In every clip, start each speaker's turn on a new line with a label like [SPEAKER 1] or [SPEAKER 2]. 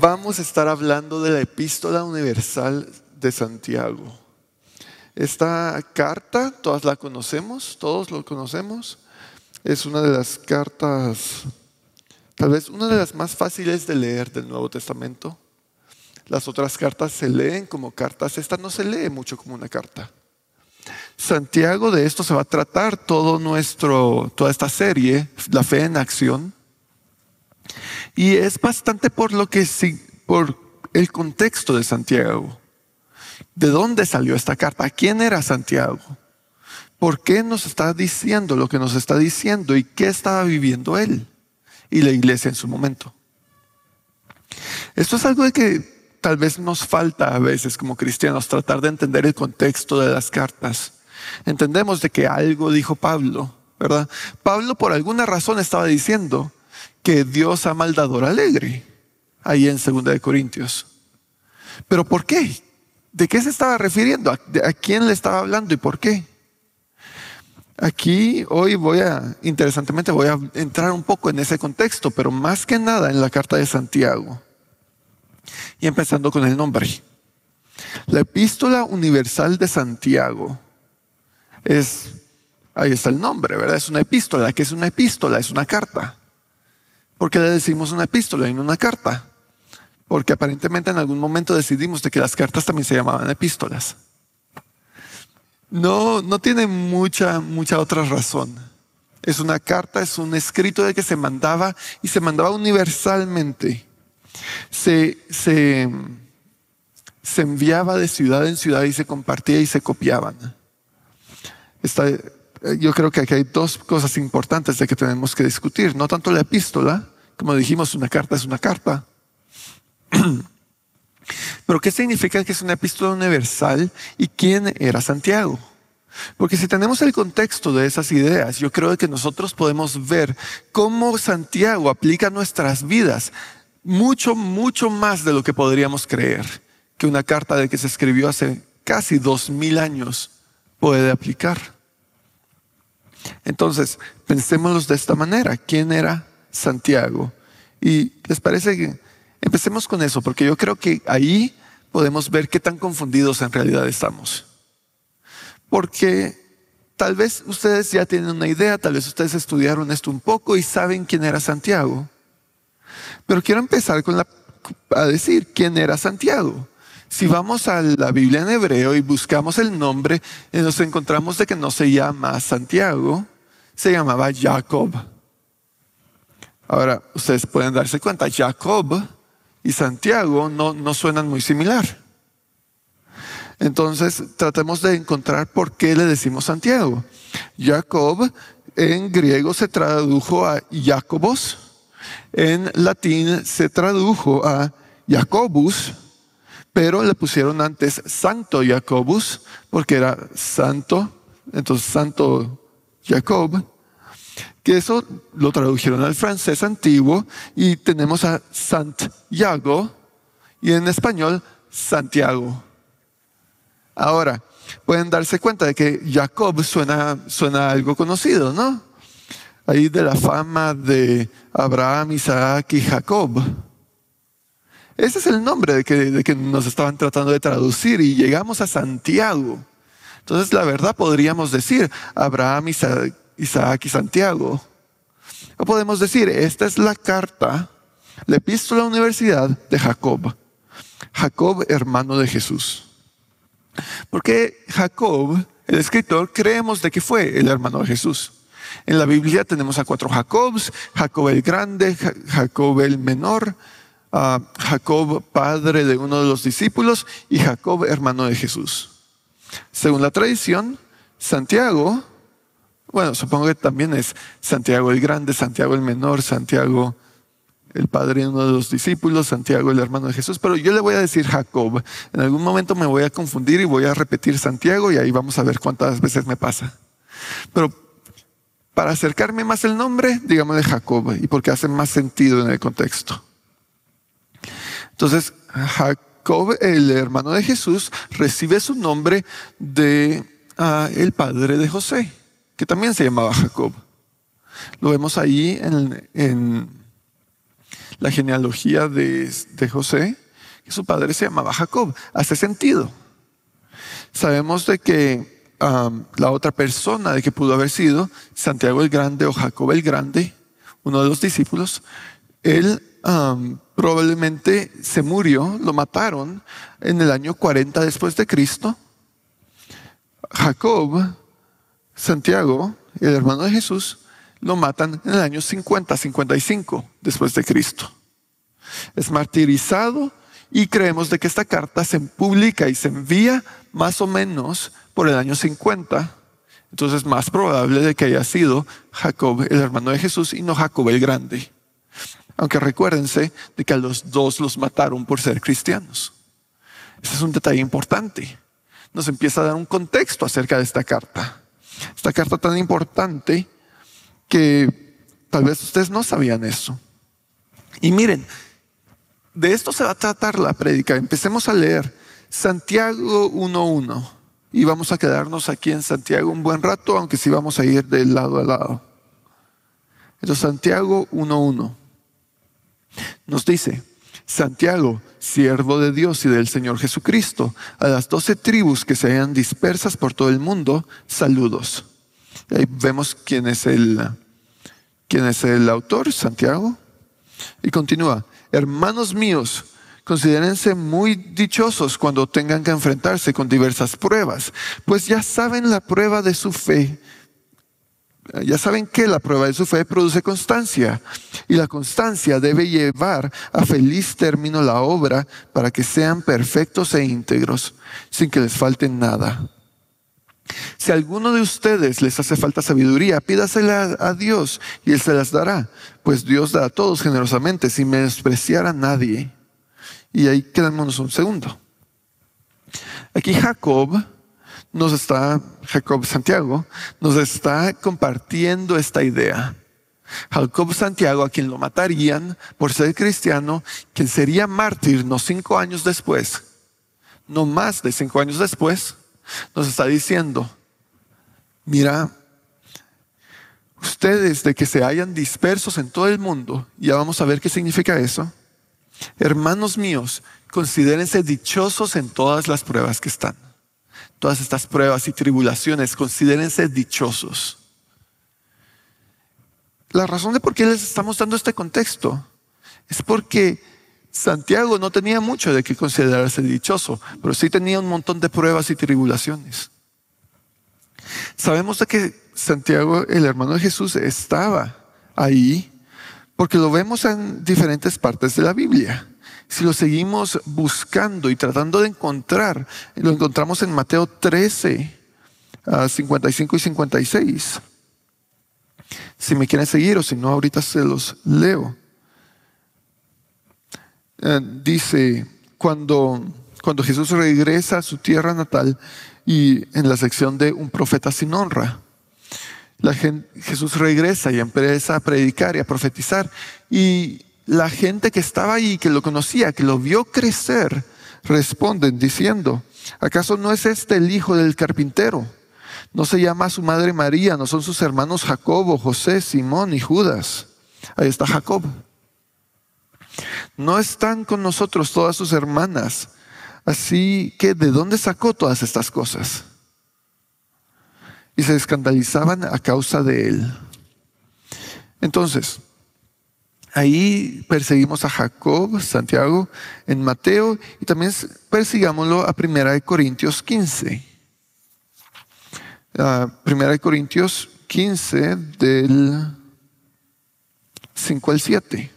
[SPEAKER 1] vamos a estar hablando de la epístola universal de Santiago. Esta carta, todas la conocemos, todos lo conocemos. Es una de las cartas, tal vez una de las más fáciles de leer del Nuevo Testamento. Las otras cartas se leen como cartas, esta no se lee mucho como una carta. Santiago, de esto se va a tratar todo nuestro, toda esta serie, la fe en acción. Y es bastante por lo que por el contexto de Santiago. ¿De dónde salió esta carta? ¿Quién era Santiago? ¿Por qué nos está diciendo lo que nos está diciendo y qué estaba viviendo él y la iglesia en su momento? Esto es algo de que tal vez nos falta a veces como cristianos tratar de entender el contexto de las cartas. Entendemos de que algo dijo Pablo, ¿verdad? Pablo por alguna razón estaba diciendo, que Dios ha al alegre, ahí en Segunda de Corintios. Pero ¿por qué? ¿De qué se estaba refiriendo? ¿A, quién le estaba hablando y por qué? Aquí hoy voy a, interesantemente, voy a entrar un poco en ese contexto, pero más que nada en la carta de Santiago. Y empezando con el nombre. La epístola universal de Santiago es, ahí está el nombre, ¿verdad? Es una epístola. ¿Qué es una epístola? Es una carta porque le decimos una epístola y no una carta? Porque aparentemente en algún momento decidimos de que las cartas también se llamaban epístolas. No, no tiene mucha, mucha otra razón. Es una carta, es un escrito de que se mandaba y se mandaba universalmente. Se, se, se enviaba de ciudad en ciudad y se compartía y se copiaban. Está, eh, yo creo que aquí hay dos cosas importantes de que tenemos que discutir. No tanto la epístola, como dijimos, una carta es una carta. Pero ¿qué significa que es una epístola universal y quién era Santiago? Porque si tenemos el contexto de esas ideas, yo creo que nosotros podemos ver cómo Santiago aplica nuestras vidas mucho, mucho más de lo que podríamos creer que una carta de que se escribió hace casi dos mil años puede aplicar. Entonces, pensémoslos de esta manera. ¿Quién era Santiago? Y les parece que empecemos con eso, porque yo creo que ahí podemos ver qué tan confundidos en realidad estamos. Porque tal vez ustedes ya tienen una idea, tal vez ustedes estudiaron esto un poco y saben quién era Santiago. Pero quiero empezar con a decir quién era Santiago. Si vamos a la Biblia en hebreo y buscamos el nombre, eh, nos encontramos de que no se llama Santiago, se llamaba Jacob. Ahora, ustedes pueden darse cuenta, Jacob y Santiago no, no suenan muy similar. Entonces, tratemos de encontrar por qué le decimos Santiago. Jacob en griego se tradujo a Jacobos, en latín se tradujo a Jacobus, pero le pusieron antes Santo Jacobus, porque era santo, entonces Santo Jacob, que eso lo tradujeron al francés antiguo y tenemos a Santiago y en español Santiago. Ahora, pueden darse cuenta de que Jacob suena, suena algo conocido, ¿no? Ahí de la fama de Abraham, Isaac y Jacob. Ese es el nombre de que, nos estaban tratando de traducir y llegamos a Santiago. Entonces, la verdad podríamos decir Abraham, Isaac, y Santiago. O podemos decir, esta es la carta, la epístola universidad de Jacob. Jacob, hermano de Jesús. Porque Jacob, el escritor, creemos de que fue el hermano de Jesús. En la Biblia tenemos a cuatro Jacobs, Jacob el grande, Jacob el menor, a Jacob padre de uno de los discípulos y Jacob hermano de Jesús. Según la tradición, Santiago, bueno, supongo que también es Santiago el Grande, Santiago el Menor, Santiago el padre de uno de los discípulos, Santiago el hermano de Jesús, pero yo le voy a decir Jacob. En algún momento me voy a confundir y voy a repetir Santiago y ahí vamos a ver cuántas veces me pasa. Pero para acercarme más el nombre, de Jacob, y porque hace más sentido en el contexto. Entonces, Jacob, el hermano de Jesús, recibe su nombre de ah, el padre de José, que también se llamaba Jacob. Lo vemos ahí en, la genealogía de, José, que su padre se llamaba Jacob. Hace sentido. Sabemos de que ah, la otra persona de que pudo haber sido Santiago el Grande o Jacob el Grande, uno de los discípulos, él ah, probablemente se murió, lo mataron en el año 40 después de Cristo. Jacob, Santiago, el hermano de Jesús, lo matan en el año 50, 55 después de Cristo. Es martirizado y creemos de que esta carta se publica y se envía más o menos por el año 50. Entonces más probable de que haya sido Jacob el hermano de Jesús y no Jacob el grande. Aunque recuérdense de que a los dos los mataron por ser cristianos. Ese es un detalle importante. Nos empieza a dar un contexto acerca de esta carta. Esta carta tan importante que tal vez ustedes no sabían eso. Y miren, de esto se va a tratar la prédica. Empecemos a leer Santiago 1.1 y vamos a quedarnos aquí en Santiago un buen rato, aunque sí vamos a ir de lado a lado. Entonces, Santiago 1.1. Nos dice, Santiago, siervo de Dios y del Señor Jesucristo, a las doce tribus que se hayan dispersas por todo el mundo, saludos. Ahí vemos quién es el, quién es el autor, Santiago. Y continúa, hermanos míos, considérense muy dichosos cuando tengan que enfrentarse con diversas pruebas, pues ya saben la prueba de su fe ya saben que la prueba de su fe produce constancia y la constancia debe llevar a feliz término la obra para que sean perfectos e íntegros sin que les falte nada. Si a alguno de ustedes les hace falta sabiduría, pídasela a Dios y Él se las dará, pues Dios da a todos generosamente sin menospreciar a nadie. Y ahí quedémonos un segundo. Aquí Jacob nos está, Jacob Santiago, nos está compartiendo esta idea. Jacob Santiago, a quien lo matarían por ser cristiano, quien sería mártir no cinco años después, no más de cinco años después, nos está diciendo, mira, ustedes de que se hayan dispersos en todo el mundo, ya vamos a ver qué significa eso, hermanos míos, considérense dichosos en todas las pruebas que están todas estas pruebas y tribulaciones, considérense dichosos. La razón de por qué les estamos dando este contexto es porque Santiago no tenía mucho de qué considerarse dichoso, pero sí tenía un montón de pruebas y tribulaciones. Sabemos de que Santiago, el hermano de Jesús, estaba ahí porque lo vemos en diferentes partes de la Biblia. Si lo seguimos buscando y tratando de encontrar, lo encontramos en Mateo 13, 55 ah, y 56. Si me quieren seguir o si no, ahorita se los leo. Eh, dice, cuando, cuando Jesús regresa a su tierra natal y en la sección de un profeta sin honra, Jesús regresa y empieza a predicar y a profetizar. Y la gente que estaba ahí, que lo conocía, que lo vio crecer, responden diciendo, ¿acaso no es este el hijo del carpintero? ¿No se llama su madre María? ¿No son sus hermanos Jacobo, José, Simón y Judas? Ahí está Jacob. No están con nosotros todas sus hermanas. Así que, ¿de dónde sacó todas estas cosas? Y se escandalizaban a causa de él. Entonces, Ahí perseguimos a Jacob, Santiago, en Mateo y también persigámoslo a Primera de Corintios 15. 1 Corintios 15 del 5 al 7.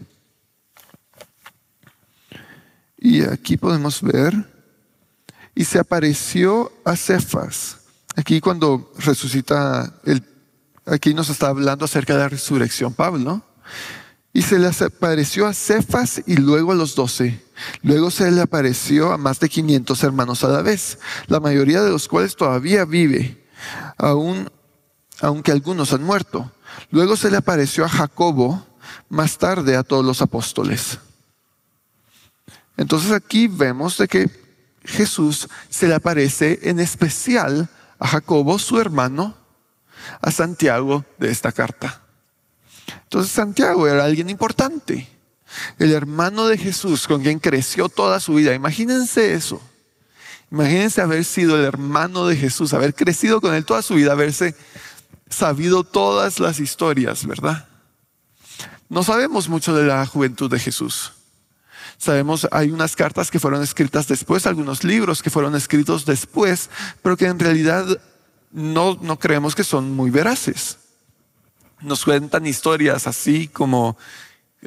[SPEAKER 1] Y aquí podemos ver, y se apareció a Cefas. Aquí cuando resucita, el, aquí nos está hablando acerca de la resurrección Pablo. Y se le apareció a Cefas y luego a los doce. Luego se le apareció a más de 500 hermanos a la vez, la mayoría de los cuales todavía vive, aunque algunos han muerto. Luego se le apareció a Jacobo, más tarde a todos los apóstoles. Entonces aquí vemos de que Jesús se le aparece en especial a Jacobo, su hermano, a Santiago de esta carta. Entonces Santiago era alguien importante, el hermano de Jesús con quien creció toda su vida. Imagínense eso. Imagínense haber sido el hermano de Jesús, haber crecido con él toda su vida, haberse sabido todas las historias, ¿verdad? No sabemos mucho de la juventud de Jesús. Sabemos, hay unas cartas que fueron escritas después, algunos libros que fueron escritos después, pero que en realidad no, no creemos que son muy veraces nos cuentan historias así como,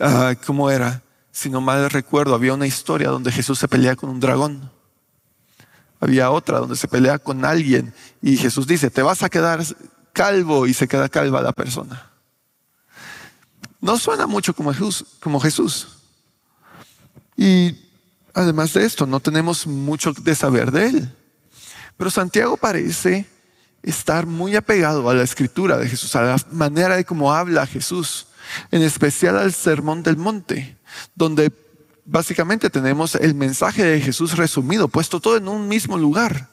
[SPEAKER 1] ah, ¿cómo era? Si no mal recuerdo, había una historia donde Jesús se pelea con un dragón. Había otra donde se pelea con alguien y Jesús dice, te vas a quedar calvo y se queda calva la persona. No suena mucho como Jesús, como Jesús. Y además de esto, no tenemos mucho de saber de él. Pero Santiago parece estar muy apegado a la escritura de Jesús, a la manera de cómo habla Jesús, en especial al Sermón del Monte, donde básicamente tenemos el mensaje de Jesús resumido, puesto todo en un mismo lugar.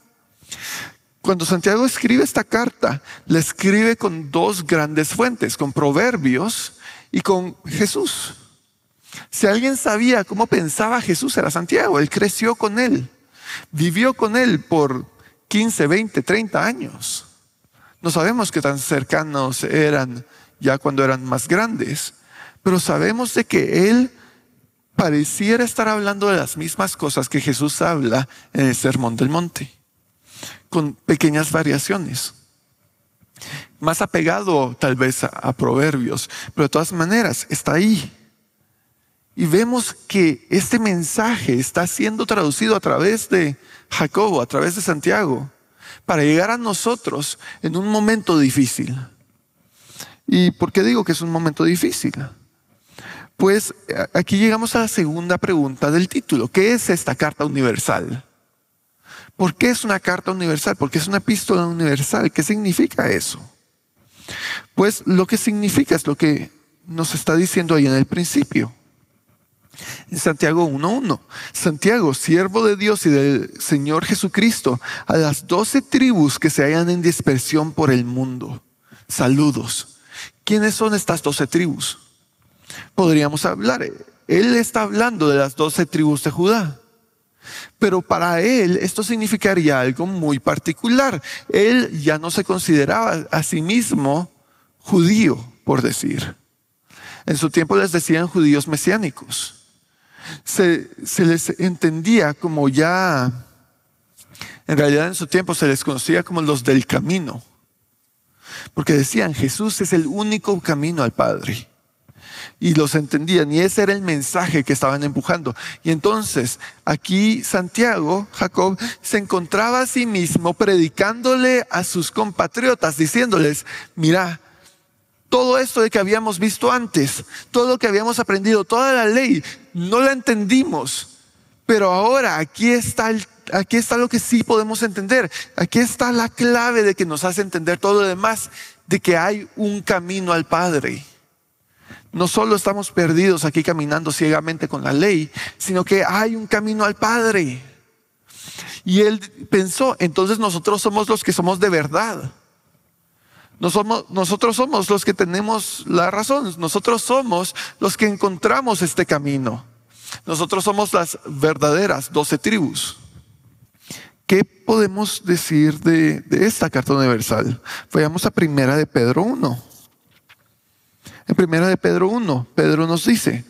[SPEAKER 1] Cuando Santiago escribe esta carta, la escribe con dos grandes fuentes, con Proverbios y con Jesús. Si alguien sabía cómo pensaba Jesús era Santiago, él creció con él, vivió con él por 15, 20, 30 años. No sabemos qué tan cercanos eran ya cuando eran más grandes, pero sabemos de que él pareciera estar hablando de las mismas cosas que Jesús habla en el Sermón del Monte, con pequeñas variaciones. Más apegado tal vez a, a proverbios, pero de todas maneras está ahí. Y vemos que este mensaje está siendo traducido a través de Jacobo, a través de Santiago, para llegar a nosotros en un momento difícil. ¿Y por qué digo que es un momento difícil? Pues eh, aquí llegamos a la segunda pregunta del título. ¿Qué es esta carta universal? ¿Por qué es una carta universal? ¿Por qué es una epístola universal? ¿Qué significa eso? Pues lo que significa es lo que nos está diciendo ahí en el principio. Santiago 1.1. Santiago, siervo de Dios y del Señor Jesucristo, a las doce tribus que se hallan en dispersión por el mundo. Saludos. ¿Quiénes son estas doce tribus? Podríamos hablar. Él está hablando de las doce tribus de Judá. Pero para él esto significaría algo muy particular. Él ya no se consideraba a sí mismo judío, por decir. En su tiempo les decían judíos mesiánicos se, se les entendía como ya, en realidad en su tiempo se les conocía como los del camino. Porque decían, Jesús es el único camino al Padre. Y los entendían, y ese era el mensaje que estaban empujando. Y entonces aquí Santiago, Jacob, se encontraba a sí mismo predicándole a sus compatriotas, diciéndoles, mira, todo esto de que habíamos visto antes, todo lo que habíamos aprendido, toda la ley, no la entendimos. Pero ahora aquí está, aquí está lo que sí podemos entender. Aquí está la clave de que nos hace entender todo lo demás, de que hay un camino al Padre. No solo estamos perdidos aquí caminando ciegamente con la ley, sino que hay un camino al Padre. Y él pensó, entonces nosotros somos los que somos de verdad nosotros somos los que tenemos la razón, nosotros somos los que encontramos este camino. Nosotros somos las verdaderas doce tribus. ¿Qué podemos decir de, de, esta carta universal? Vayamos a Primera de Pedro 1. En Primera de Pedro 1, Pedro nos dice,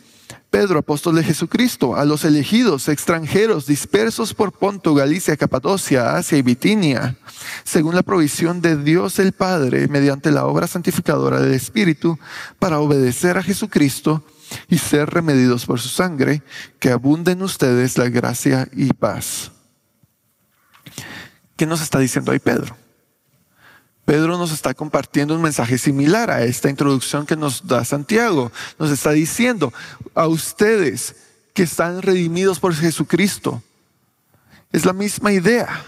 [SPEAKER 1] Pedro, apóstol de Jesucristo, a los elegidos, extranjeros, dispersos por Ponto, Galicia, Capadocia, Asia y Bitinia, según la provisión de Dios el Padre, mediante la obra santificadora del Espíritu, para obedecer a Jesucristo y ser remedidos por su sangre, que abunden ustedes la gracia y paz. ¿Qué nos está diciendo ahí Pedro? Pedro nos está compartiendo un mensaje similar a esta introducción que nos da Santiago. Nos está diciendo a ustedes que están redimidos por Jesucristo. Es la misma idea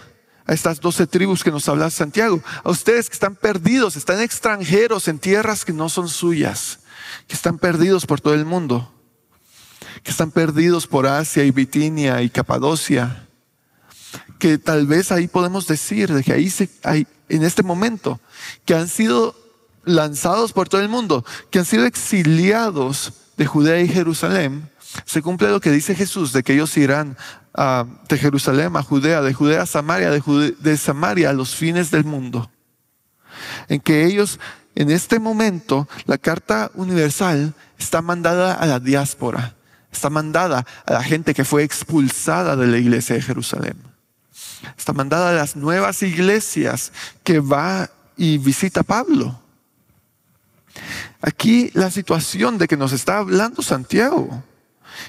[SPEAKER 1] a estas doce tribus que nos habla Santiago, a ustedes que están perdidos, están extranjeros en tierras que no son suyas, que están perdidos por todo el mundo, que están perdidos por Asia y Bitinia y Capadocia, que tal vez ahí podemos decir de que ahí, se, hay en este momento, que han sido lanzados por todo el mundo, que han sido exiliados de Judea y Jerusalén, se cumple lo que dice Jesús, de que ellos irán ah, de Jerusalén a Judea, de Judea a Samaria, de Samaria a los fines del mundo. En que ellos, en este momento, la carta universal está mandada a la diáspora, está mandada a la gente que fue expulsada de la iglesia de Jerusalén está mandada a las nuevas iglesias que va y visita Pablo. Aquí la situación de que nos está hablando Santiago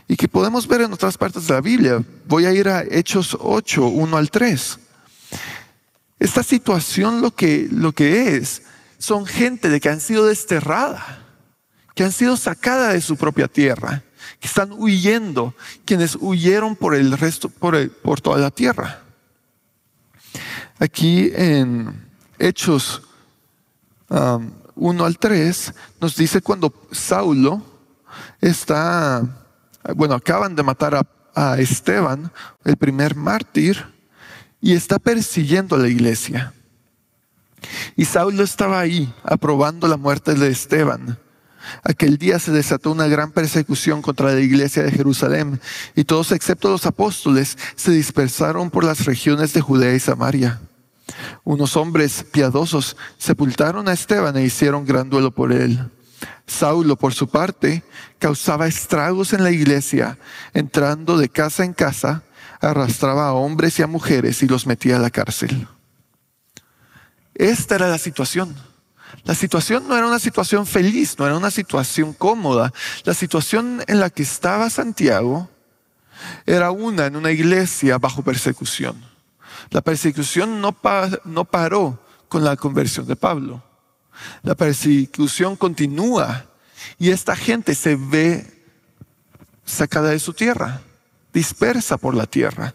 [SPEAKER 1] y que podemos ver en otras partes de la Biblia. Voy a ir a Hechos 8, 1 al 3. Esta situación lo que, lo que es son gente de que han sido desterrada, que han sido sacada de su propia tierra, que están huyendo, quienes huyeron por el resto, por, por toda la tierra. Aquí en Hechos 1 um, al 3 nos dice cuando Saulo está, bueno, acaban de matar a, a Esteban, el primer mártir, y está persiguiendo a la iglesia. Y Saulo estaba ahí aprobando la muerte de Esteban. Aquel día se desató una gran persecución contra la iglesia de Jerusalén y todos excepto los apóstoles se dispersaron por las regiones de Judea y Samaria. Unos hombres piadosos sepultaron a Esteban e hicieron gran duelo por él. Saulo, por su parte, causaba estragos en la iglesia, entrando de casa en casa, arrastraba a hombres y a mujeres y los metía a la cárcel. Esta era la situación. La situación no era una situación feliz, no era una situación cómoda. La situación en la que estaba Santiago era una en una iglesia bajo persecución la persecución no, paró con la conversión de Pablo. La persecución continúa y esta gente se ve sacada de su tierra, dispersa por la tierra.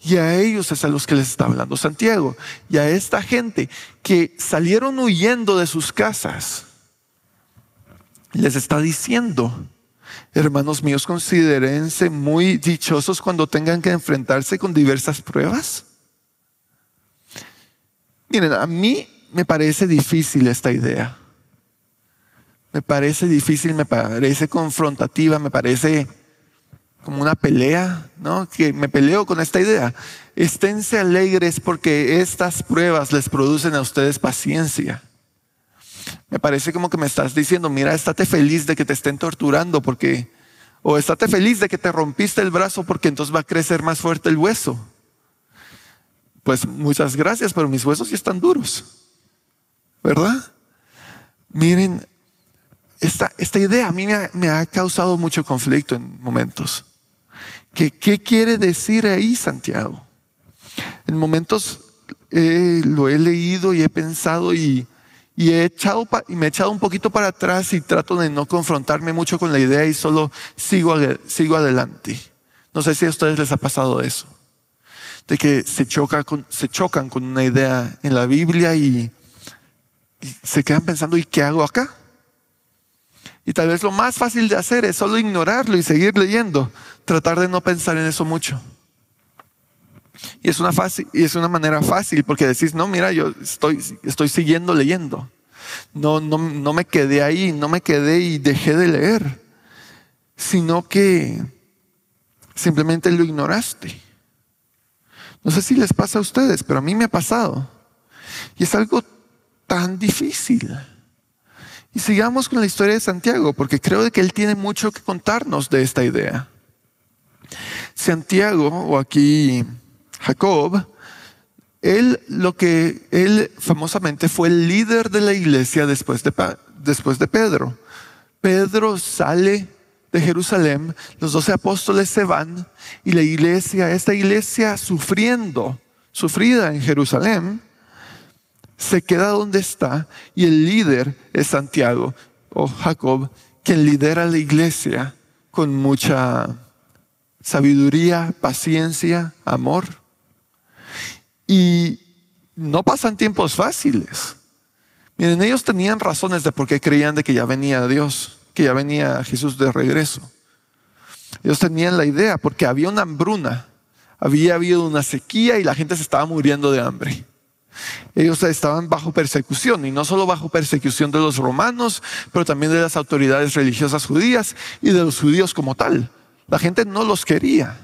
[SPEAKER 1] Y a ellos es a los que les está hablando Santiago. Y a esta gente que salieron huyendo de sus casas, les está diciendo, hermanos míos, considerense muy dichosos cuando tengan que enfrentarse con diversas pruebas. Miren, a mí me parece difícil esta idea. Me parece difícil, me parece confrontativa, me parece como una pelea, ¿no? Que me peleo con esta idea. Esténse alegres porque estas pruebas les producen a ustedes paciencia. Me parece como que me estás diciendo, mira, estate feliz de que te estén torturando porque, o estate feliz de que te rompiste el brazo porque entonces va a crecer más fuerte el hueso pues muchas gracias, pero mis huesos ya están duros. ¿Verdad? Miren, esta, esta idea a mí me ha, causado mucho conflicto en momentos. ¿Qué, quiere decir ahí Santiago? En momentos eh, lo he leído y he pensado y, he echado y me he echado un poquito para atrás y trato de no confrontarme mucho con la idea y solo sigo, sigo adelante. No sé si a ustedes les ha pasado eso de que se, choca con, se chocan con una idea en la Biblia y, se quedan pensando, ¿y qué hago acá? Y tal vez lo más fácil de hacer es solo ignorarlo y seguir leyendo, tratar de no pensar en eso mucho. Y es una, fácil, y es una manera fácil porque decís, no, mira, yo estoy, estoy siguiendo leyendo. No, no, no me quedé ahí, no me quedé y dejé de leer, sino que simplemente lo ignoraste. No sé si les pasa a ustedes, pero a mí me ha pasado. Y es algo tan difícil. Y sigamos con la historia de Santiago, porque creo que él tiene mucho que contarnos de esta idea. Santiago, o aquí Jacob, él lo que él famosamente fue el líder de la iglesia después de, después de Pedro. Pedro sale de Jerusalén, los doce apóstoles se van y la iglesia, esta iglesia sufriendo, sufrida en Jerusalén, se queda donde está y el líder es Santiago o Jacob, quien lidera la iglesia con mucha sabiduría, paciencia, amor. Y no pasan tiempos fáciles. Miren, ellos tenían razones de por qué creían de que ya venía Dios que ya venía Jesús de regreso. Ellos tenían la idea porque había una hambruna, había habido una sequía y la gente se estaba muriendo de hambre. Ellos estaban bajo persecución y no solo bajo persecución de los romanos, pero también de las autoridades religiosas judías y de los judíos como tal. La gente no los quería.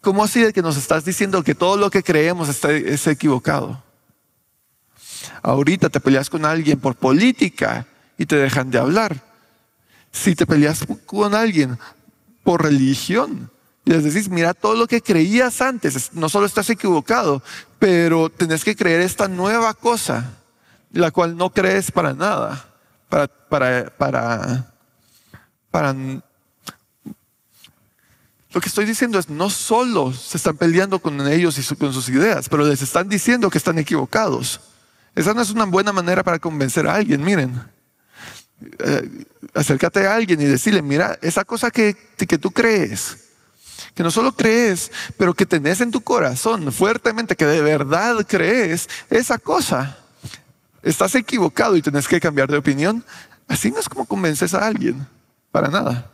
[SPEAKER 1] ¿Cómo así de que nos estás diciendo que todo lo que creemos es equivocado? Ahorita te peleas con alguien por política y te dejan de hablar si te peleas con alguien por religión, les decís, mira todo lo que creías antes, no solo estás equivocado, pero tenés que creer esta nueva cosa, la cual no crees para nada, para, para, para, para... Lo que estoy diciendo es, no solo se están peleando con ellos y con sus ideas, pero les están diciendo que están equivocados. Esa no es una buena manera para convencer a alguien, miren. Eh, acércate a alguien y decirle, mira, esa cosa que, que tú crees, que no solo crees, pero que tenés en tu corazón fuertemente, que de verdad crees esa cosa, estás equivocado y tenés que cambiar de opinión. Así no es como convences a alguien, para nada.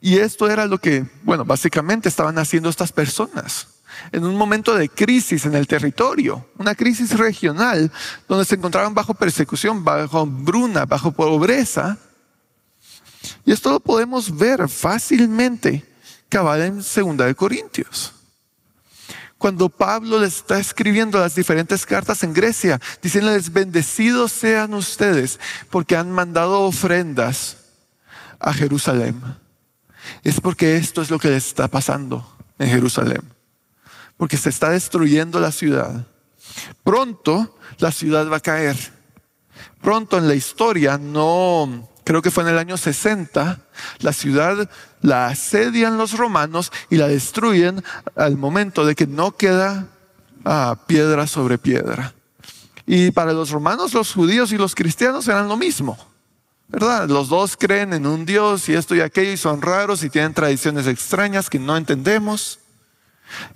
[SPEAKER 1] Y esto era lo que, bueno, básicamente estaban haciendo estas personas en un momento de crisis en el territorio, una crisis regional, donde se encontraban bajo persecución, bajo bruna, bajo pobreza. Y esto lo podemos ver fácilmente cabal en de Corintios. Cuando Pablo le está escribiendo las diferentes cartas en Grecia, diciéndoles, bendecidos sean ustedes porque han mandado ofrendas a Jerusalén. Es porque esto es lo que les está pasando en Jerusalén porque se está destruyendo la ciudad. Pronto la ciudad va a caer. Pronto en la historia, no, creo que fue en el año 60, la ciudad la asedian los romanos y la destruyen al momento de que no queda ah, piedra sobre piedra. Y para los romanos, los judíos y los cristianos eran lo mismo. ¿Verdad? Los dos creen en un Dios y esto y aquello y son raros y tienen tradiciones extrañas que no entendemos.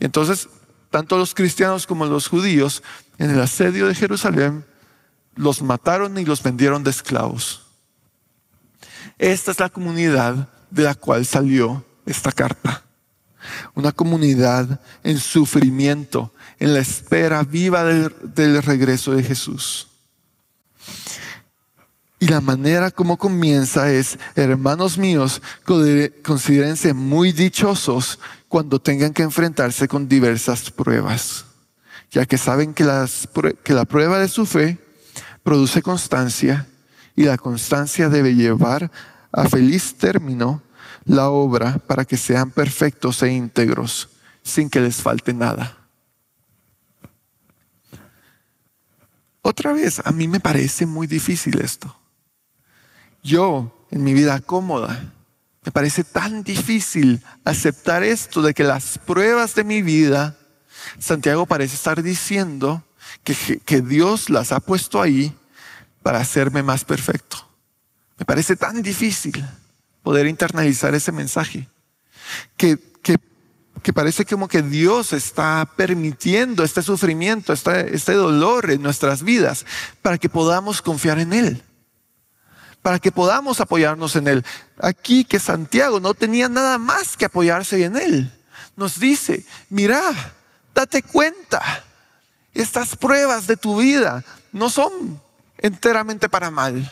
[SPEAKER 1] Entonces, tanto los cristianos como los judíos, en el asedio de Jerusalén, los mataron y los vendieron de esclavos. Esta es la comunidad de la cual salió esta carta. Una comunidad en sufrimiento, en la espera viva del, regreso de Jesús. Y la manera como comienza es, hermanos míos, considérense muy dichosos cuando tengan que enfrentarse con diversas pruebas, ya que saben que, la prueba de su fe produce constancia y la constancia debe llevar a feliz término la obra para que sean perfectos e íntegros sin que les falte nada. Otra vez, a mí me parece muy difícil esto. Yo, en mi vida cómoda, me parece tan difícil aceptar esto de que las pruebas de mi vida, Santiago parece estar diciendo que, Dios las ha puesto ahí para hacerme más perfecto. Me parece tan difícil poder internalizar ese mensaje, que, que, que parece como que Dios está permitiendo este sufrimiento, este, este dolor en nuestras vidas, para que podamos confiar en Él para que podamos apoyarnos en Él. Aquí que Santiago no tenía nada más que apoyarse en Él. Nos dice, mira, date cuenta, estas pruebas de tu vida no son enteramente para mal.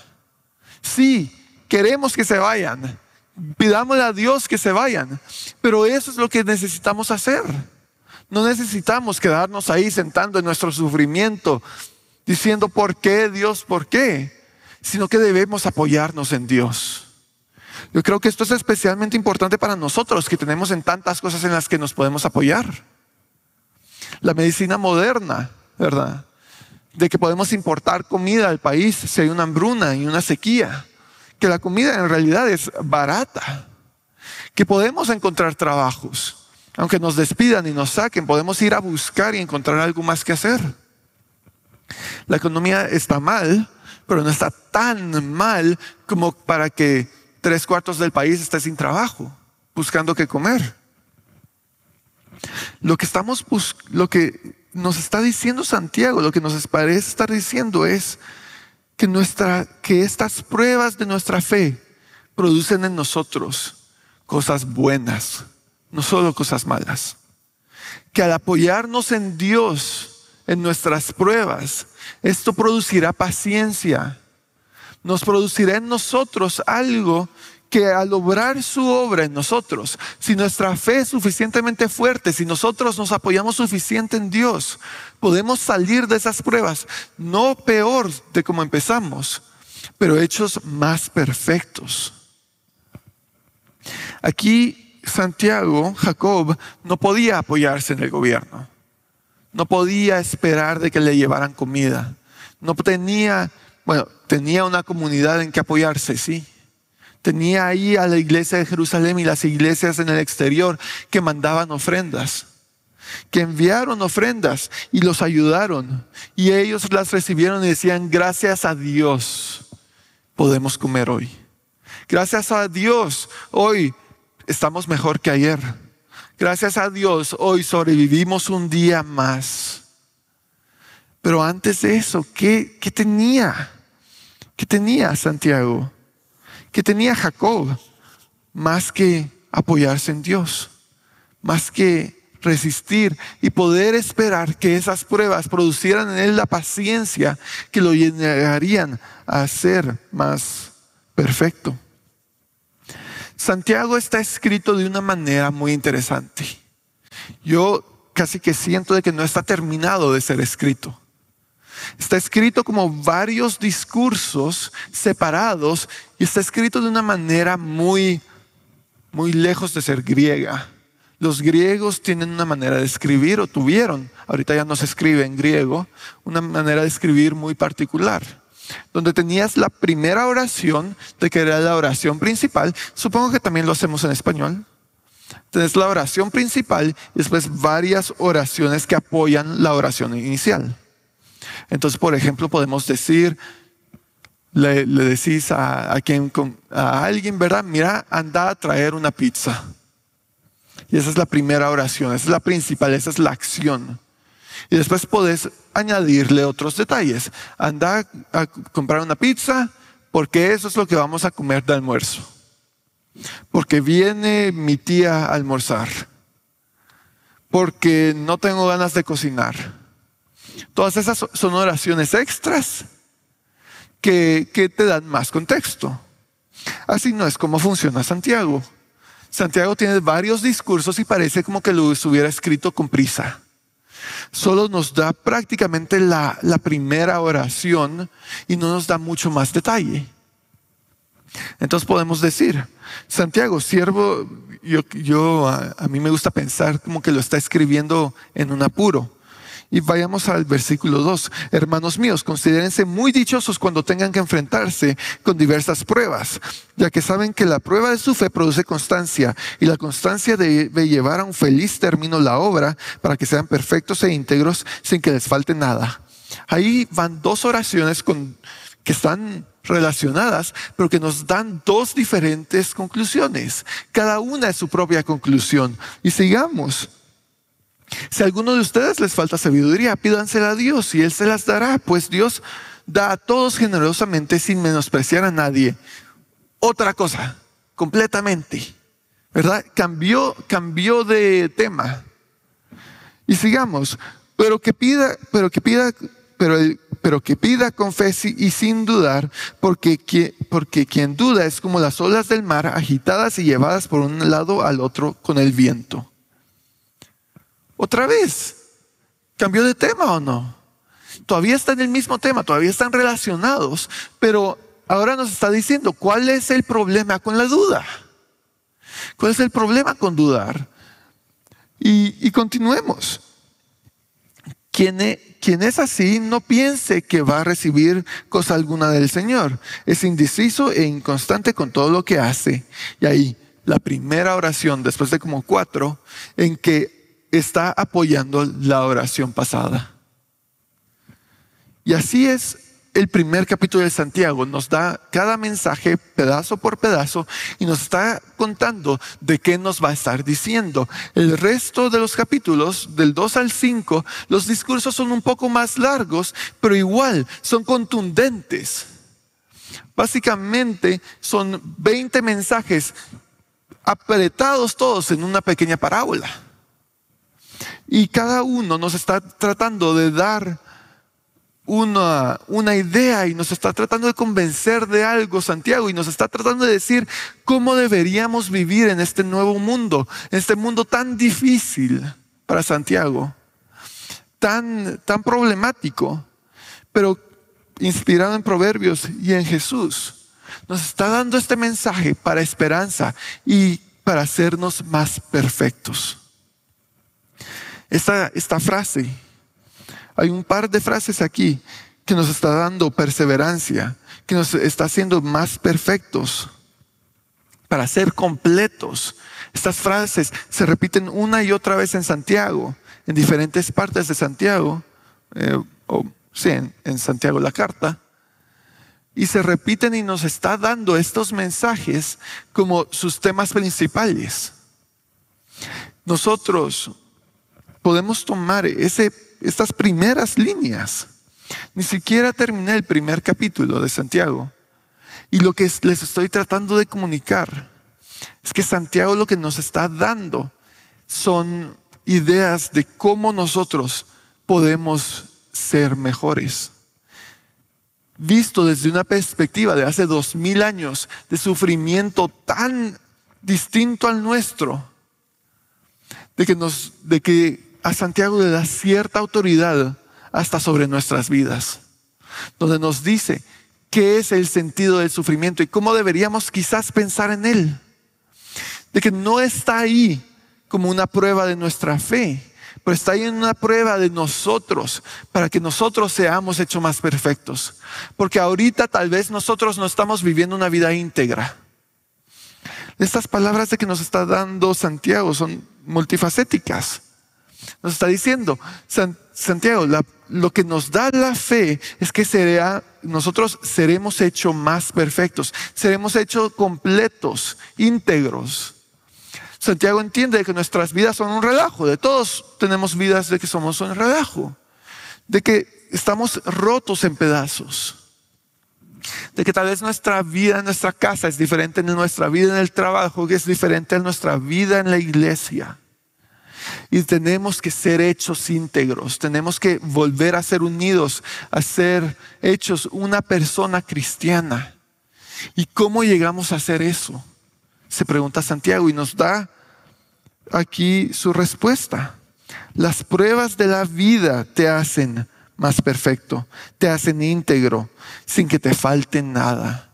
[SPEAKER 1] Sí, queremos que se vayan, pidámosle a Dios que se vayan, pero eso es lo que necesitamos hacer. No necesitamos quedarnos ahí sentando en nuestro sufrimiento, diciendo, ¿por qué Dios? ¿Por qué? sino que debemos apoyarnos en Dios. Yo creo que esto es especialmente importante para nosotros que tenemos en tantas cosas en las que nos podemos apoyar. La medicina moderna, ¿verdad? De que podemos importar comida al país si hay una hambruna y una sequía. Que la comida en realidad es barata. Que podemos encontrar trabajos. Aunque nos despidan y nos saquen, podemos ir a buscar y encontrar algo más que hacer. La economía está mal, pero no está tan mal como para que tres cuartos del país esté sin trabajo, buscando qué comer. Lo que estamos, lo que nos está diciendo Santiago, lo que nos parece estar diciendo es que nuestra, que estas pruebas de nuestra fe producen en nosotros cosas buenas, no solo cosas malas. Que al apoyarnos en Dios, en nuestras pruebas. Esto producirá paciencia. Nos producirá en nosotros algo que al obrar su obra en nosotros, si nuestra fe es suficientemente fuerte, si nosotros nos apoyamos suficiente en Dios, podemos salir de esas pruebas, no peor de como empezamos, pero hechos más perfectos. Aquí Santiago, Jacob, no podía apoyarse en el gobierno. No podía esperar de que le llevaran comida. No tenía, bueno, tenía una comunidad en que apoyarse, sí. Tenía ahí a la iglesia de Jerusalén y las iglesias en el exterior que mandaban ofrendas, que enviaron ofrendas y los ayudaron. Y ellos las recibieron y decían, gracias a Dios podemos comer hoy. Gracias a Dios hoy estamos mejor que ayer Gracias a Dios, hoy sobrevivimos un día más. Pero antes de eso, ¿qué, tenía? ¿Qué tenía Santiago? ¿Qué tenía Jacob? Más que apoyarse en Dios, más que resistir y poder esperar que esas pruebas producieran en él la paciencia que lo llegarían a ser más perfecto. Santiago está escrito de una manera muy interesante. Yo casi que siento de que no está terminado de ser escrito. Está escrito como varios discursos separados y está escrito de una manera muy, muy lejos de ser griega. Los griegos tienen una manera de escribir o tuvieron, ahorita ya no se escribe en griego, una manera de escribir muy particular donde tenías la primera oración, de que era la oración principal. Supongo que también lo hacemos en español. Tenés la oración principal y después varias oraciones que apoyan la oración inicial. Entonces, por ejemplo, podemos decir, le, decís a, a alguien, ¿verdad? Mira, anda a traer una pizza. Y esa es la primera oración, esa es la principal, esa es la acción. Y después podés añadirle otros detalles. Anda a comprar una pizza porque eso es lo que vamos a comer de almuerzo. Porque viene mi tía a almorzar. Porque no tengo ganas de cocinar. Todas esas son oraciones extras que, te dan más contexto. Así no es como funciona Santiago. Santiago tiene varios discursos y parece como que lo hubiera escrito con prisa solo nos da prácticamente la, primera oración y no nos da mucho más detalle. Entonces podemos decir, Santiago, siervo, yo, a, mí me gusta pensar como que lo está escribiendo en un apuro. Y vayamos al versículo 2. Hermanos míos, considérense muy dichosos cuando tengan que enfrentarse con diversas pruebas, ya que saben que la prueba de su fe produce constancia y la constancia debe llevar a un feliz término la obra para que sean perfectos e íntegros sin que les falte nada. Ahí van dos oraciones con, que están relacionadas, pero que nos dan dos diferentes conclusiones. Cada una es su propia conclusión. Y sigamos. Si a alguno de ustedes les falta sabiduría, pídansela a Dios y Él se las dará, pues Dios da a todos generosamente sin menospreciar a nadie. Otra cosa, completamente, ¿verdad? Cambió, cambió de tema. Y sigamos, pero que pida, pero que pida, pero, que pida con fe y sin dudar, porque, porque quien duda es como las olas del mar agitadas y llevadas por un lado al otro con el viento. Otra vez, ¿cambió de tema o no? Todavía está en el mismo tema, todavía están relacionados, pero ahora nos está diciendo, ¿cuál es el problema con la duda? ¿Cuál es el problema con dudar? Y, continuemos. Quien es, quien es así no piense que va a recibir cosa alguna del Señor. Es indeciso e inconstante con todo lo que hace. Y ahí, la primera oración, después de como cuatro, en que está apoyando la oración pasada. Y así es el primer capítulo de Santiago. Nos da cada mensaje pedazo por pedazo y nos está contando de qué nos va a estar diciendo. El resto de los capítulos, del 2 al 5, los discursos son un poco más largos, pero igual son contundentes. Básicamente son 20 mensajes apretados todos en una pequeña parábola. Y cada uno nos está tratando de dar una, idea y nos está tratando de convencer de algo, Santiago, y nos está tratando de decir cómo deberíamos vivir en este nuevo mundo, en este mundo tan difícil para Santiago, tan, tan problemático, pero inspirado en Proverbios y en Jesús. Nos está dando este mensaje para esperanza y para hacernos más perfectos esta, frase. Hay un par de frases aquí que nos está dando perseverancia, que nos está haciendo más perfectos para ser completos. Estas frases se repiten una y otra vez en Santiago, en diferentes partes de Santiago, eh, o sí, en, en Santiago la carta, y se repiten y nos está dando estos mensajes como sus temas principales. Nosotros, podemos tomar ese, estas primeras líneas. Ni siquiera terminé el primer capítulo de Santiago. Y lo que les estoy tratando de comunicar es que Santiago lo que nos está dando son ideas de cómo nosotros podemos ser mejores. Visto desde una perspectiva de hace dos mil años de sufrimiento tan distinto al nuestro, de que, nos, de que a Santiago le da cierta autoridad hasta sobre nuestras vidas, donde nos dice qué es el sentido del sufrimiento y cómo deberíamos quizás pensar en él. De que no está ahí como una prueba de nuestra fe, pero está ahí en una prueba de nosotros, para que nosotros seamos hechos más perfectos. Porque ahorita tal vez nosotros no estamos viviendo una vida íntegra. Estas palabras de que nos está dando Santiago son multifacéticas. Nos está diciendo, Santiago, lo que nos da la fe es que nosotros seremos hechos más perfectos, seremos hechos completos, íntegros. Santiago entiende que nuestras vidas son un relajo, de todos tenemos vidas de que somos un relajo, de que estamos rotos en pedazos, de que tal vez nuestra vida en nuestra casa es diferente de nuestra vida en el trabajo, que es diferente de nuestra vida en la iglesia y tenemos que ser hechos íntegros, tenemos que volver a ser unidos, a ser hechos una persona cristiana. ¿Y cómo llegamos a hacer eso? Se pregunta Santiago y nos da aquí su respuesta. Las pruebas de la vida te hacen más perfecto, te hacen íntegro, sin que te falte nada.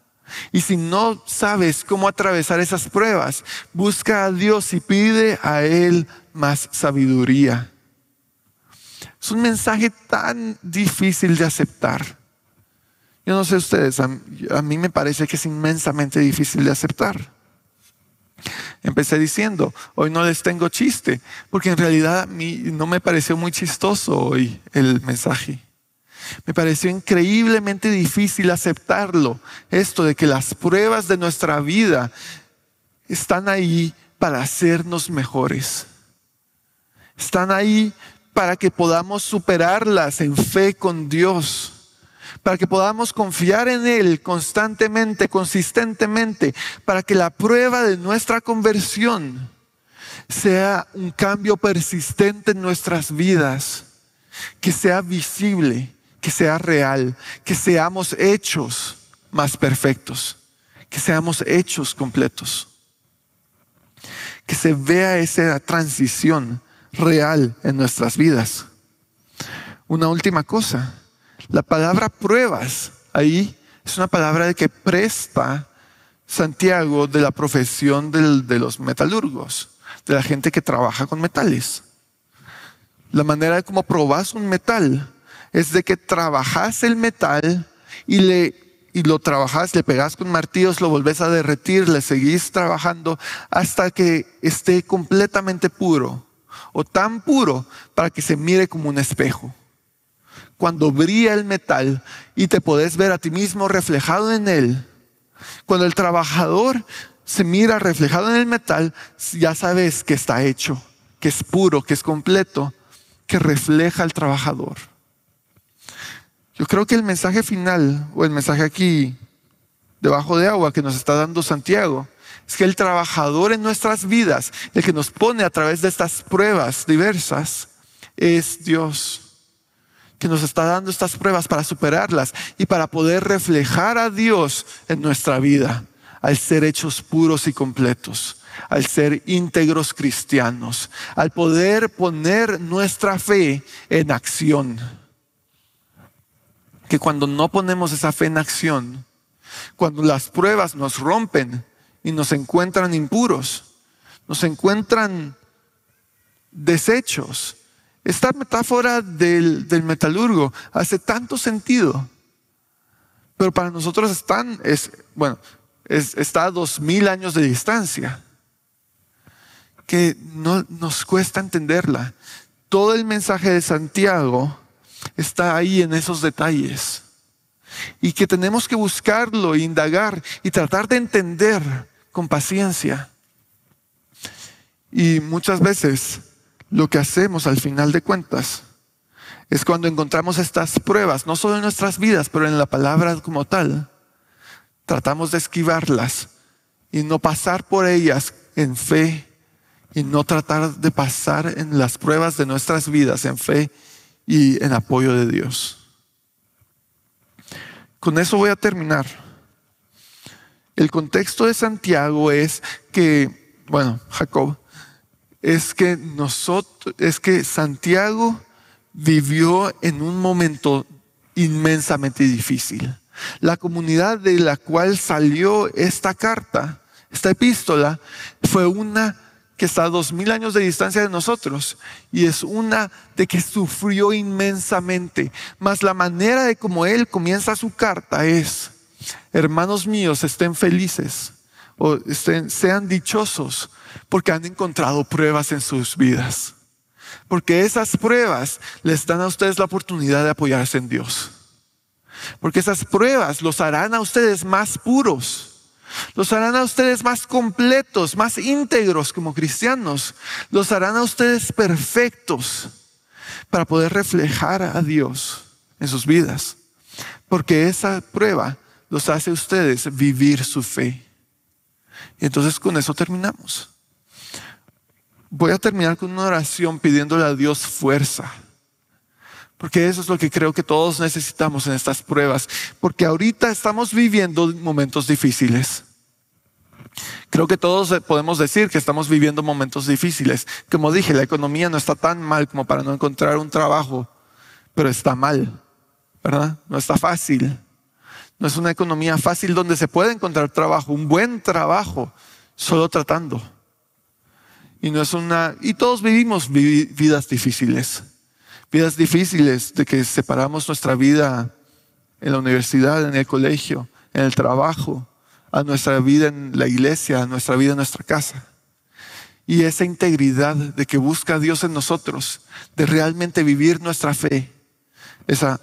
[SPEAKER 1] Y si no sabes cómo atravesar esas pruebas, busca a Dios y pide a Él más sabiduría. Es un mensaje tan difícil de aceptar. Yo no sé ustedes, a, mí me parece que es inmensamente difícil de aceptar. Empecé diciendo, hoy no les tengo chiste, porque en realidad no me pareció muy chistoso hoy el mensaje. Me pareció increíblemente difícil aceptarlo, esto de que las pruebas de nuestra vida están ahí para hacernos mejores. Están ahí para que podamos superarlas en fe con Dios, para que podamos confiar en Él constantemente, consistentemente, para que la prueba de nuestra conversión sea un cambio persistente en nuestras vidas, que sea visible, que sea real, que seamos hechos más perfectos, que seamos hechos completos, que se vea esa transición real en nuestras vidas. Una última cosa, la palabra pruebas ahí es una palabra que presta Santiago de la profesión de los metalurgos, de la gente que trabaja con metales. La manera de cómo probas un metal es de que trabajas el metal y y lo trabajas, le pegas con martillos, lo volvés a derretir, le seguís trabajando hasta que esté completamente puro o tan puro para que se mire como un espejo. Cuando brilla el metal y te podés ver a ti mismo reflejado en él, cuando el trabajador se mira reflejado en el metal, ya sabes que está hecho, que es puro, que es completo, que refleja al trabajador. Yo creo que el mensaje final o el mensaje aquí debajo de agua que nos está dando Santiago es que el trabajador en nuestras vidas, el que nos pone a través de estas pruebas diversas, es Dios, que nos está dando estas pruebas para superarlas y para poder reflejar a Dios en nuestra vida, al ser hechos puros y completos, al ser íntegros cristianos, al poder poner nuestra fe en acción. Que cuando no ponemos esa fe en acción, cuando las pruebas nos rompen, y nos encuentran impuros, nos encuentran desechos. Esta metáfora del, metalurgo hace tanto sentido, pero para nosotros está a dos mil años de distancia, que no nos cuesta entenderla. Todo el mensaje de Santiago está ahí en esos detalles y que tenemos que buscarlo, indagar y tratar de entender con paciencia. Y muchas veces lo que hacemos al final de cuentas es cuando encontramos estas pruebas, no solo en nuestras vidas, pero en la palabra como tal. Tratamos de esquivarlas y no pasar por ellas en fe y no tratar de pasar en las pruebas de nuestras vidas en fe y en apoyo de Dios. Con eso voy a terminar. El contexto de Santiago es que, bueno, Jacob, es que nosotros, es que Santiago vivió en un momento inmensamente difícil. La comunidad de la cual salió esta carta, esta epístola, fue una que está a dos mil años de distancia de nosotros y es una de que sufrió inmensamente. Mas la manera de como él comienza su carta es, hermanos míos, estén felices o estén, sean dichosos porque han encontrado pruebas en sus vidas. Porque esas pruebas les dan a ustedes la oportunidad de apoyarse en Dios. Porque esas pruebas los harán a ustedes más puros. Los harán a ustedes más completos, más íntegros como cristianos. Los harán a ustedes perfectos para poder reflejar a Dios en sus vidas. Porque esa prueba los hace ustedes vivir su fe. Y entonces con eso terminamos. Voy a terminar con una oración pidiéndole a Dios fuerza. Porque eso es lo que creo que todos necesitamos en estas pruebas. Porque ahorita estamos viviendo momentos difíciles. Creo que todos podemos decir que estamos viviendo momentos difíciles. Como dije, la economía no está tan mal como para no encontrar un trabajo, pero está mal, ¿verdad? No está fácil. No es una economía fácil donde se puede encontrar trabajo, un buen trabajo, solo tratando. Y no es una y todos vivimos vidas difíciles. Vidas difíciles de que separamos nuestra vida en la universidad, en el colegio, en el trabajo, a nuestra vida en la iglesia, a nuestra vida en nuestra casa. Y esa integridad de que busca Dios en nosotros, de realmente vivir nuestra fe, esa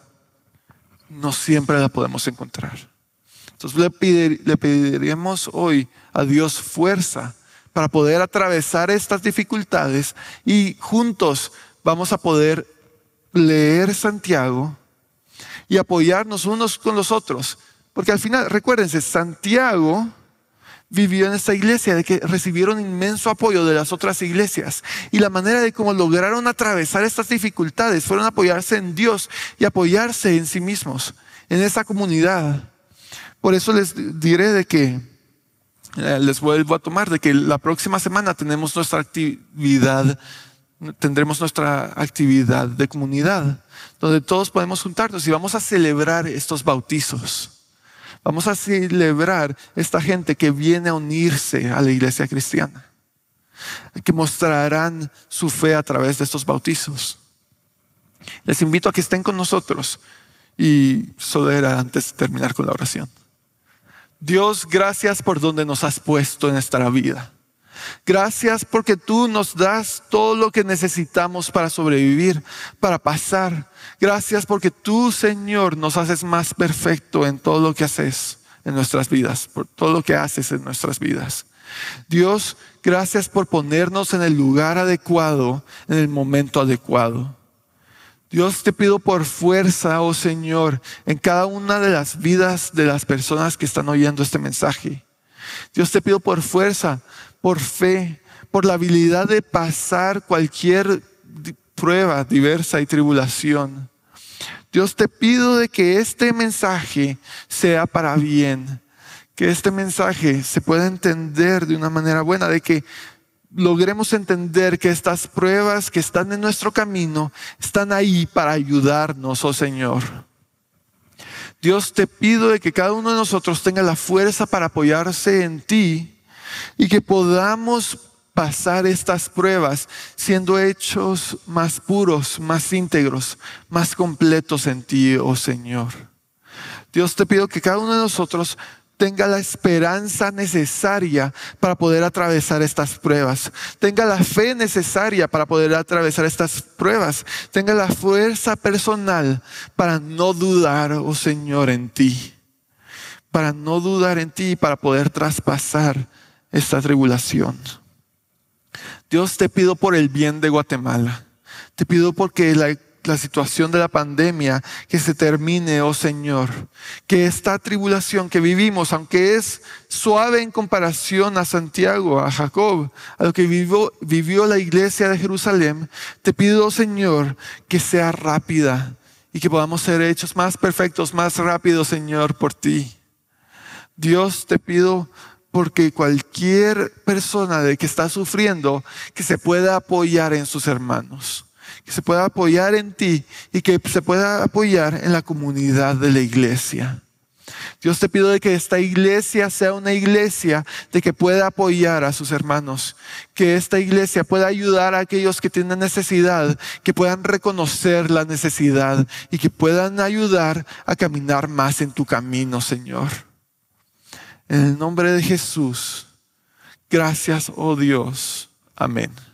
[SPEAKER 1] no siempre la podemos encontrar. Entonces le, pediríamos hoy a Dios fuerza para poder atravesar estas dificultades y juntos vamos a poder leer Santiago y apoyarnos unos con los otros. Porque al final, recuérdense, Santiago vivió en esta iglesia, de que recibieron inmenso apoyo de las otras iglesias. Y la manera de cómo lograron atravesar estas dificultades fueron apoyarse en Dios y apoyarse en sí mismos, en esa comunidad. Por eso les diré de que, eh, les vuelvo a tomar, de que la próxima semana tenemos nuestra actividad tendremos nuestra actividad de comunidad, donde todos podemos juntarnos y vamos a celebrar estos bautizos. Vamos a celebrar esta gente que viene a unirse a la iglesia cristiana, que mostrarán su fe a través de estos bautizos. Les invito a que estén con nosotros y solo antes de terminar con la oración. Dios, gracias por donde nos has puesto en nuestra vida. Gracias porque tú nos das todo lo que necesitamos para sobrevivir, para pasar, Gracias porque tú, Señor, nos haces más perfecto en todo lo que haces en nuestras vidas, por todo lo que haces en nuestras vidas. Dios, gracias por ponernos en el lugar adecuado, en el momento adecuado. Dios te pido por fuerza, oh Señor, en cada una de las vidas de las personas que están oyendo este mensaje. Dios te pido por fuerza, por fe, por la habilidad de pasar cualquier prueba diversa y tribulación. Dios te pido de que este mensaje sea para bien, que este mensaje se pueda entender de una manera buena, de que logremos entender que estas pruebas que están en nuestro camino están ahí para ayudarnos, oh Señor. Dios te pido de que cada uno de nosotros tenga la fuerza para apoyarse en ti y que podamos pasar estas pruebas siendo hechos más puros, más íntegros, más completos en ti, oh Señor. Dios te pido que cada uno de nosotros tenga la esperanza necesaria para poder atravesar estas pruebas, tenga la fe necesaria para poder atravesar estas pruebas, tenga la fuerza personal para no dudar, oh Señor, en ti, para no dudar en ti, para poder traspasar esta tribulación. Dios te pido por el bien de Guatemala. Te pido porque la, situación de la pandemia que se termine, oh Señor. Que esta tribulación que vivimos, aunque es suave en comparación a Santiago, a Jacob, a lo que vivió, vivió la iglesia de Jerusalén, te pido, oh Señor, que sea rápida y que podamos ser hechos más perfectos, más rápidos, Señor, por ti. Dios, te pido porque cualquier persona de que está sufriendo, que se pueda apoyar en sus hermanos, que se pueda apoyar en ti y que se pueda apoyar en la comunidad de la iglesia. Dios te pido de que esta iglesia sea una iglesia de que pueda apoyar a sus hermanos, que esta iglesia pueda ayudar a aquellos que tienen necesidad, que puedan reconocer la necesidad y que puedan ayudar a caminar más en tu camino, Señor. En el nombre de Jesús. Gracias, oh Dios. Amén.